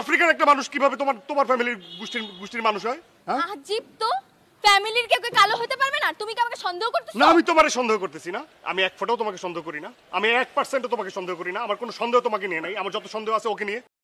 আফ্রিকার একটা মানুষ কিভাবে তোমার তোমার ফ্যামিলির গোষ্ঠীর গোষ্ঠীর মানুষ হয় হ্যাঁ আজীব তো ফ্যামিলির কেউ কালো হতে পারবে না তুমি কি আমাকে সন্দেহ করতেছো না আমি তোমারে সন্দেহ করতেছি না আমি এক ফোঁটাও তোমাকে সন্দেহ করি না আমি এক পার্সেন্টও তোমাকে সন্দেহ করি না আমার কোনো সন্দেহ তোমাকে নিয়ে নাই আমার যত সন্দেহ আছে ওকে নিয়ে